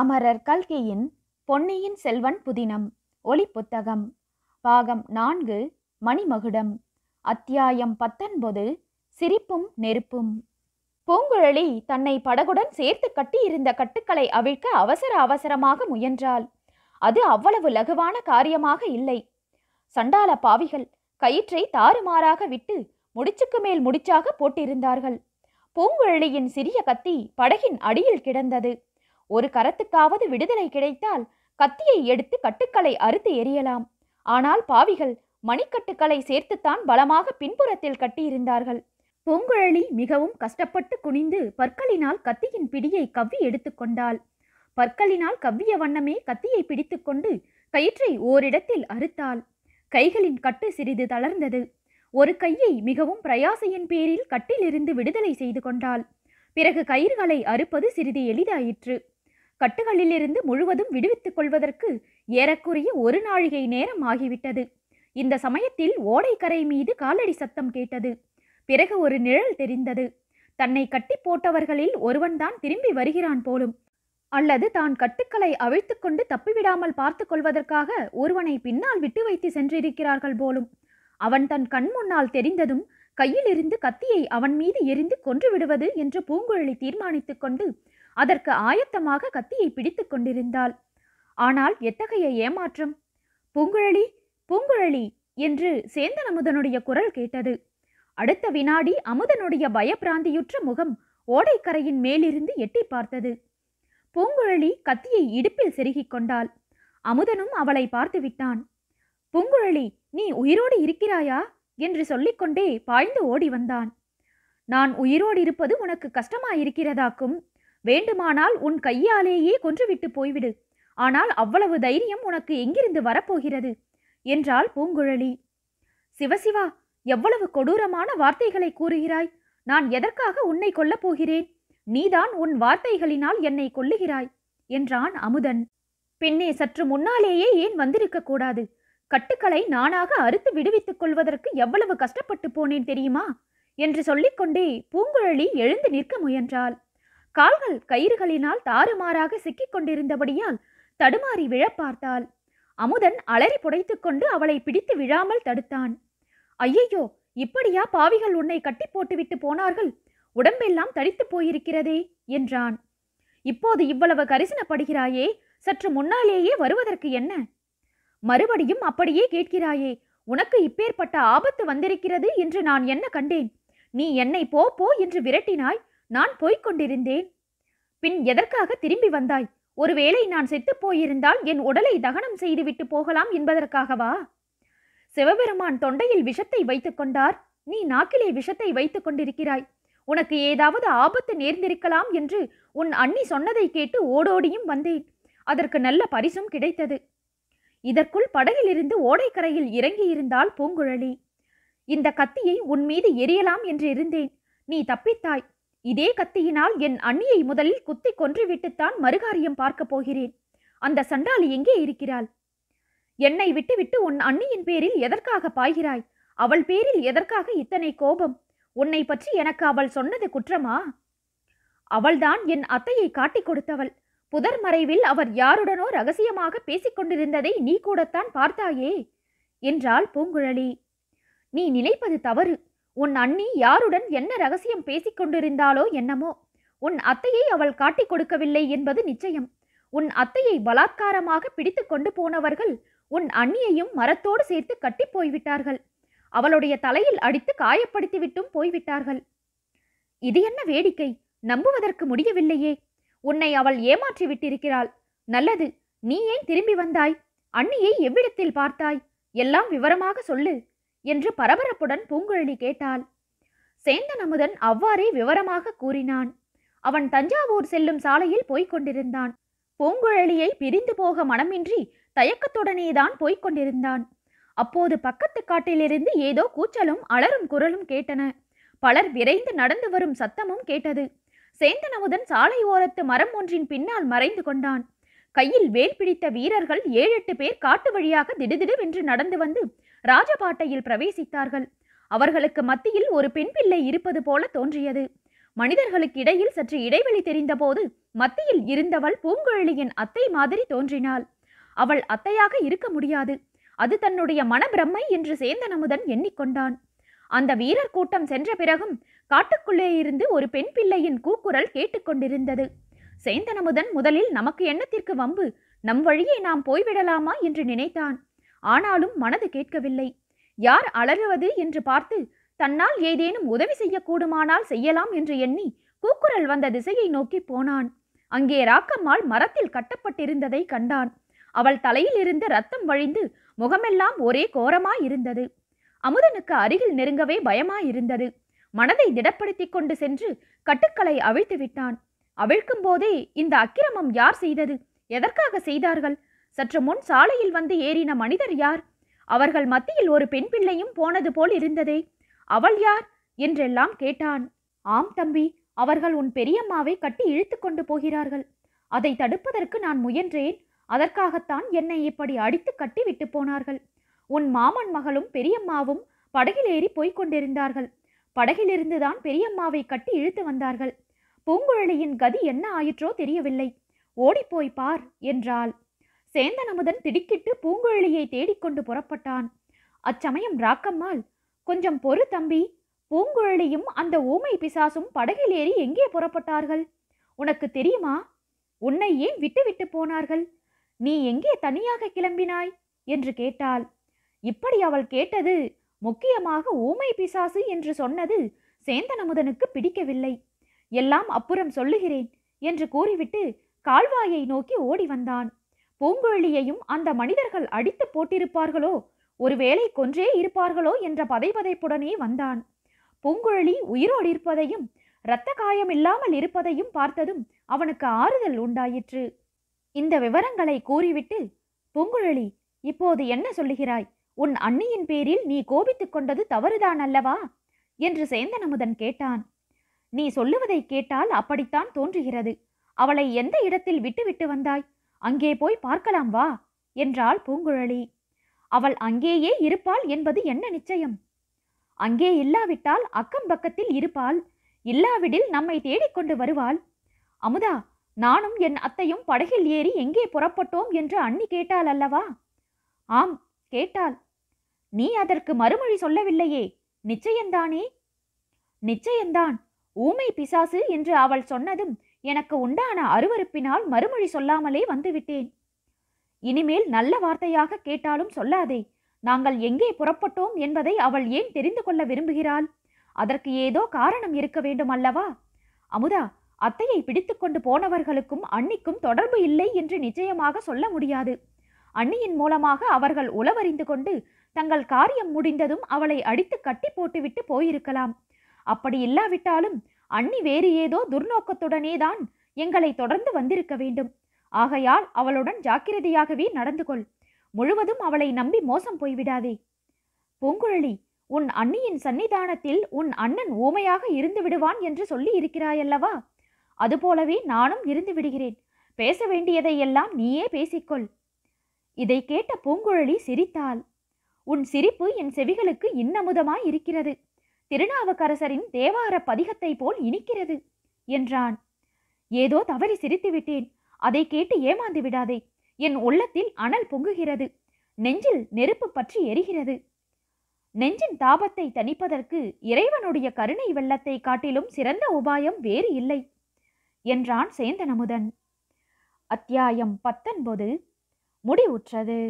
அமரர் கல்கியின் பொன்னியின் செல்வன் புதினம் ஒளி புத்தகம் பாகம் நான்கு மணிமகுடம் அத்தியாயம் பத்தொன்பது சிரிப்பும் நெருப்பும் பூங்குழலி தன்னை படகுடன் சேர்த்து கட்டி இருந்த கட்டுக்களை அவிழ்க்க அவசர அவசரமாக முயன்றாள் அது அவ்வளவு லகுவான காரியமாக இல்லை சண்டால பாவிகள் கயிற்றை தாறுமாறாக விட்டு முடிச்சுக்கு மேல் முடிச்சாக போட்டிருந்தார்கள் பூங்குழலியின் சிறிய கத்தி படகின் அடியில் கிடந்தது ஒரு கரத்துக்காவது விடுதலை கிடைத்தால் கத்தியை எடுத்து கட்டுக்களை அறுத்து எரியலாம் ஆனால் பாவிகள் மணிக்கட்டுக்களை சேர்த்துத்தான் பலமாக பின்புறத்தில் கட்டியிருந்தார்கள் பூங்குழலி மிகவும் கஷ்டப்பட்டு குனிந்து பற்களினால் கத்தியின் பிடியை கவ்வி எடுத்துக்கொண்டாள் பற்களினால் கவ்விய வண்ணமே கத்தியை பிடித்துக்கொண்டு கயிற்றை ஓரிடத்தில் அறுத்தாள் கைகளின் கட்டு சிறிது தளர்ந்தது ஒரு கையை மிகவும் பிரயாசையின் பேரில் கட்டிலிருந்து விடுதலை செய்து கொண்டாள் பிறகு கயிறுகளை அறுப்பது சிறிது எளிதாயிற்று கட்டுகளிலிருந்து முழுவதும் விடுவித்துக் கொள்வதற்கு ஏறக்குறைய ஒரு நாழிகை நேரம் ஆகிவிட்டது இந்த சமயத்தில் ஓடைக்கரை மீது காலடி சத்தம் கேட்டது பிறகு ஒரு நிழல் தெரிந்தது தன்னை கட்டி போட்டவர்களில் ஒருவன்தான் திரும்பி வருகிறான் போலும் அல்லது தான் கட்டுக்களை அவிழ்த்து கொண்டு தப்பிவிடாமல் பார்த்து கொள்வதற்காக ஒருவனை பின்னால் விட்டு வைத்து சென்றிருக்கிறார்கள் போலும் அவன் தன் கண் முன்னால் தெரிந்ததும் கையிலிருந்து கத்தியை அவன் மீது எரிந்து கொன்று விடுவது என்று பூங்குழலி தீர்மானித்துக் கொண்டு அதற்கு ஆயத்தமாக கத்தியை பிடித்து கொண்டிருந்தாள் ஆனால் எத்தகைய ஏமாற்றம் பூங்குழலி பூங்குழலி என்று சேந்தன் அமுதனுடைய குரல் கேட்டது அடுத்த வினாடி அமுதனுடைய பயப்பிராந்தியுற்ற முகம் ஓடைக்கரையின் மேலிருந்து எட்டி பார்த்தது பூங்குழலி கத்தியை இடுப்பில் செருகிக் கொண்டாள் அமுதனும் அவளை பார்த்து விட்டான் பூங்குழலி நீ உயிரோடு இருக்கிறாயா என்று சொல்லிக்கொண்டே பாய்ந்து ஓடி வந்தான் நான் உயிரோடு இருப்பது உனக்கு கஷ்டமாயிருக்கிறதாக்கும் வேண்டுமானால் உன் கையாலேயே கொன்றுவிட்டு போய்விடு ஆனால் அவ்வளவு தைரியம் உனக்கு எங்கிருந்து வரப்போகிறது என்றாள் பூங்குழலி சிவசிவா எவ்வளவு கொடூரமான வார்த்தைகளை கூறுகிறாய் நான் எதற்காக உன்னை கொல்லப் போகிறேன் நீதான் உன் வார்த்தைகளினால் என்னை கொல்லுகிறாய் என்றான் அமுதன் பெண்ணே சற்று முன்னாலேயே ஏன் வந்திருக்க கூடாது கட்டுக்களை நானாக அறுத்து விடுவித்துக் கொள்வதற்கு எவ்வளவு கஷ்டப்பட்டு போனேன் தெரியுமா என்று சொல்லிக்கொண்டே பூங்குழலி எழுந்து நிற்க முயன்றாள் கால்கள் கயிறுகளினால் தாறுமாறாக சிக்கிக் கொண்டிருந்தபடியால் தடுமாறி விழப் பார்த்தாள் அமுதன் அலறி புடைத்துக்கொண்டு அவளை பிடித்து விழாமல் தடுத்தான் ஐயையோ இப்படியா பாவிகள் உன்னை கட்டி போட்டுவிட்டு போனார்கள் உடம்பெல்லாம் தடித்து போயிருக்கிறதே என்றான் இப்போது இவ்வளவு கரிசனப்படுகிறாயே சற்று முன்னாலேயே வருவதற்கு என்ன மறுபடியும் அப்படியே கேட்கிறாயே உனக்கு இப்பேற்பட்ட ஆபத்து வந்திருக்கிறது என்று நான் என்ன கண்டேன் நீ என்னை போ போ என்று விரட்டினாய் நான் போய்க் கொண்டிருந்தேன் பின் எதற்காக திரும்பி வந்தாய் ஒருவேளை நான் செத்துப் போயிருந்தால் என் உடலை தகனம் செய்துவிட்டு போகலாம் என்பதற்காகவா சிவபெருமான் தொண்டையில் விஷத்தை வைத்துக்கொண்டார் நீ நாக்கிலே விஷத்தை வைத்துக் கொண்டிருக்கிறாய் உனக்கு ஏதாவது ஆபத்து நேர்ந்திருக்கலாம் என்று உன் அண்ணி சொன்னதை கேட்டு ஓடோடியும் வந்தேன் அதற்கு நல்ல பரிசும் கிடைத்தது இதற்குள் படகிலிருந்து ஓடைக்கரையில் இறங்கியிருந்தால் பூங்குழலி இந்த கத்தியை உன் மீது எரியலாம் என்று இருந்தேன் நீ தப்பித்தாய் இதே கத்தியினால் என் அண்ணியை முதலில் குத்தி கொன்றுவிட்டுத்தான் மறுகாரியம் பார்க்கப் போகிறேன் அந்த சண்டாளி எங்கே இருக்கிறாள் என்னை விட்டுவிட்டு உன் அண்ணியின் பேரில் எதற்காக பாய்கிறாய் அவள் பேரில் எதற்காக இத்தனை கோபம் உன்னை பற்றி எனக்கு அவள் சொன்னது குற்றமா அவள்தான் என் அத்தையை காட்டிக் கொடுத்தவள் புதர் மறைவில் அவர் யாருடனோ ரகசியமாக பேசிக் கொண்டிருந்ததை நீ கூடத்தான் பார்த்தாயே என்றாள் பூங்குழலி நீ நினைப்பது தவறு உன் அண்ணி யாருடன் என்ன ரகசியம் பேசிக் என்னமோ உன் அத்தையை அவள் காட்டிக் கொடுக்கவில்லை என்பது நிச்சயம் உன் அத்தையை பலாத்காரமாக பிடித்து கொண்டு போனவர்கள் உன் அண்ணியையும் மரத்தோடு சேர்த்து கட்டி போய்விட்டார்கள் அவளுடைய தலையில் அடித்து காயப்படுத்திவிட்டும் போய்விட்டார்கள் இது என்ன வேடிக்கை நம்புவதற்கு முடியவில்லையே உன்னை அவள் ஏமாற்றி விட்டிருக்கிறாள் நல்லது நீ ஏன் திரும்பி வந்தாய் அண்ணியை எவ்விடத்தில் பார்த்தாய் எல்லாம் விவரமாக சொல்லு என்று பரபரப்புடன் பூங்குழலி கேட்டாள் சேந்தன் அமுதன் அவ்வாறே விவரமாக கூறினான் அவன் தஞ்சாவூர் செல்லும் சாலையில் போய்க் கொண்டிருந்தான் பூங்குழலியை பிரிந்து போக மனமின்றி தயக்கத்துடனேதான் போய்க் கொண்டிருந்தான் அப்போது பக்கத்து காட்டிலிருந்து ஏதோ கூச்சலும் அலரும் குரலும் கேட்டன பலர் விரைந்து நடந்து வரும் சத்தமும் கேட்டது அமுதன் சாலை ஓரத்து மரம் ஒன்றின் பின்னால் மறைந்து கொண்டான் கையில் வேல் பிடித்த வீரர்கள் ஏழெட்டு பேர் காட்டு வழியாக திடுதிடுவென்று நடந்து வந்து ராஜபாட்டையில் பிரவேசித்தார்கள் அவர்களுக்கு மத்தியில் ஒரு பெண் பிள்ளை இருப்பது போல தோன்றியது மனிதர்களுக்கு இடையில் சற்று இடைவெளி தெரிந்தபோது மத்தியில் இருந்தவள் பூங்குழலியின் அத்தை மாதிரி தோன்றினாள் அவள் அத்தையாக இருக்க முடியாது அது தன்னுடைய மனப்பிரம்மை என்று சேந்தனமுதன் எண்ணிக்கொண்டான் அந்த வீரர் கூட்டம் சென்ற பிறகும் காட்டுக்குள்ளே இருந்து ஒரு பெண் பிள்ளையின் கூக்குரல் கேட்டுக்கொண்டிருந்தது சேந்தனமுதன் முதலில் நமக்கு எண்ணத்திற்கு வம்பு நம் வழியே நாம் போய்விடலாமா என்று நினைத்தான் ஆனாலும் மனது கேட்கவில்லை யார் அலறுவது என்று பார்த்து தன்னால் ஏதேனும் உதவி செய்யக்கூடுமானால் செய்யலாம் என்று எண்ணி கூக்குரல் வந்த திசையை நோக்கி போனான் அங்கே ராக்கம்மாள் மரத்தில் கட்டப்பட்டிருந்ததை கண்டான் அவள் தலையில் இருந்து ரத்தம் வழிந்து முகமெல்லாம் ஒரே கோரமாயிருந்தது அமுதனுக்கு அருகில் நெருங்கவே பயமாயிருந்தது மனதை திடப்படுத்தி கொண்டு சென்று கட்டுக்களை அவிழ்த்து விட்டான் அவிழ்க்கும் போதே இந்த அக்கிரமம் யார் செய்தது எதற்காக செய்தார்கள் சற்று முன் சாலையில் வந்து ஏறின மனிதர் யார் அவர்கள் மத்தியில் ஒரு பெண் பிள்ளையும் போனது போல் இருந்ததே அவள் யார் என்றெல்லாம் கேட்டான் ஆம் தம்பி அவர்கள் உன் பெரியம்மாவை கட்டி இழுத்து கொண்டு போகிறார்கள் அதை தடுப்பதற்கு நான் முயன்றேன் அதற்காகத்தான் என்னை இப்படி அடித்து கட்டி விட்டு போனார்கள் உன் மாமன் மகளும் பெரியம்மாவும் படகில் ஏறி போய்க் கொண்டிருந்தார்கள் படகிலிருந்துதான் பெரியம்மாவை கட்டி இழுத்து வந்தார்கள் பூங்குழலியின் கதி என்ன ஆயிற்றோ தெரியவில்லை ஓடிப்போய் பார் என்றாள் சேந்தனமுதன் திடுக்கிட்டு பூங்குழலியை தேடிக்கொண்டு புறப்பட்டான் அச்சமயம் ராக்கம்மாள் கொஞ்சம் பொறு தம்பி பூங்குழலியும் அந்த ஊமை பிசாசும் படகில் ஏறி எங்கே புறப்பட்டார்கள் உனக்கு தெரியுமா உன்னை ஏன் விட்டுவிட்டு போனார்கள் நீ எங்கே தனியாக கிளம்பினாய் என்று கேட்டாள் இப்படி அவள் கேட்டது முக்கியமாக ஊமை பிசாசு என்று சொன்னது சேந்தனமுதனுக்கு பிடிக்கவில்லை எல்லாம் அப்புறம் சொல்லுகிறேன் என்று கூறிவிட்டு கால்வாயை நோக்கி ஓடி வந்தான் பூங்குழலியையும் அந்த மனிதர்கள் அடித்து போட்டிருப்பார்களோ ஒருவேளை கொன்றே இருப்பார்களோ என்ற பதைபதைப்புடனே வந்தான் பூங்குழலி உயிரோடு இருப்பதையும் இரத்த காயமில்லாமல் இருப்பதையும் பார்த்ததும் அவனுக்கு ஆறுதல் உண்டாயிற்று இந்த விவரங்களை கூறிவிட்டு பூங்குழலி இப்போது என்ன சொல்லுகிறாய் உன் அன்னியின் பேரில் நீ கோபித்துக் கொண்டது தவறுதான் அல்லவா என்று சேந்தனமுதன் கேட்டான் நீ சொல்லுவதை கேட்டால் அப்படித்தான் தோன்றுகிறது அவளை எந்த இடத்தில் விட்டுவிட்டு வந்தாய் அங்கே போய் பார்க்கலாம் வா என்றாள் பூங்குழலி அவள் அங்கேயே இருப்பாள் என்பது என்ன நிச்சயம் அங்கே இல்லாவிட்டால் அக்கம் பக்கத்தில் இருப்பாள் இல்லாவிடில் நம்மை தேடிக்கொண்டு வருவாள் அமுதா நானும் என் அத்தையும் படகில் ஏறி எங்கே புறப்பட்டோம் என்று அண்ணி கேட்டாள் அல்லவா ஆம் கேட்டாள் நீ அதற்கு மறுமொழி சொல்லவில்லையே நிச்சயந்தானே நிச்சயந்தான் ஊமை பிசாசு என்று அவள் சொன்னதும் எனக்கு உண்டான அருவறுப்பினால் மறுமொழி சொல்லாமலே வந்துவிட்டேன் இனிமேல் நல்ல வார்த்தையாக கேட்டாலும் சொல்லாதே நாங்கள் எங்கே புறப்பட்டோம் என்பதை அவள் ஏன் தெரிந்து கொள்ள விரும்புகிறாள் அதற்கு ஏதோ காரணம் இருக்க வேண்டும் அல்லவா அமுதா அத்தையை பிடித்துக்கொண்டு போனவர்களுக்கும் அன்னிக்கும் தொடர்பு இல்லை என்று நிச்சயமாக சொல்ல முடியாது அன்னியின் மூலமாக அவர்கள் உளவறிந்து கொண்டு தங்கள் காரியம் முடிந்ததும் அவளை அடித்து கட்டி போட்டுவிட்டு போயிருக்கலாம் அப்படி இல்லாவிட்டாலும் அண்ணி வேறு ஏதோ துர்நோக்கத்துடனே தான் எங்களை தொடர்ந்து வந்திருக்க வேண்டும் ஆகையால் அவளுடன் ஜாக்கிரதையாகவே நடந்து கொள் முழுவதும் அவளை நம்பி மோசம் போய்விடாதே பூங்குழலி உன் அண்ணியின் சன்னிதானத்தில் உன் அண்ணன் ஊமையாக இருந்து விடுவான் என்று சொல்லி இருக்கிறாயல்லவா அதுபோலவே நானும் இருந்து விடுகிறேன் பேச வேண்டியதையெல்லாம் நீயே பேசிக்கொள் இதை கேட்ட பூங்குழலி சிரித்தாள் உன் சிரிப்பு என் செவிகளுக்கு இன்னமுதமாய் இருக்கிறது திருநாவுக்கரசரின் தேவார பதிகத்தை போல் இனிக்கிறது என்றான் ஏதோ தவறி சிரித்து விட்டேன் அதை கேட்டு ஏமாந்து விடாதே என் உள்ளத்தில் அனல் பொங்குகிறது நெஞ்சில் நெருப்பு பற்றி எரிகிறது நெஞ்சின் தாபத்தை தணிப்பதற்கு இறைவனுடைய கருணை வெள்ளத்தை காட்டிலும் சிறந்த உபாயம் வேறு இல்லை என்றான் சேந்தனமுதன் அத்தியாயம் பத்தொன்பது முடிவுற்றது